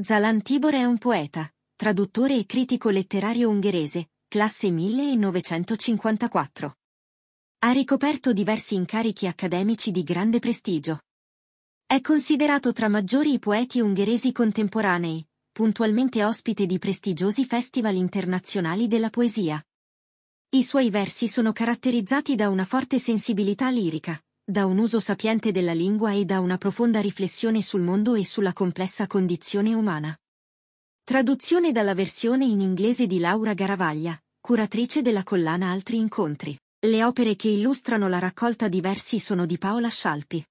Zalan Tibor è un poeta, traduttore e critico letterario ungherese, classe 1954. Ha ricoperto diversi incarichi accademici di grande prestigio. È considerato tra maggiori i poeti ungheresi contemporanei, puntualmente ospite di prestigiosi festival internazionali della poesia. I suoi versi sono caratterizzati da una forte sensibilità lirica, da un uso sapiente della lingua e da una profonda riflessione sul mondo e sulla complessa condizione umana. Traduzione dalla versione in inglese di Laura Garavaglia, curatrice della collana Altri incontri. Le opere che illustrano la raccolta di versi sono di Paola Scialpi.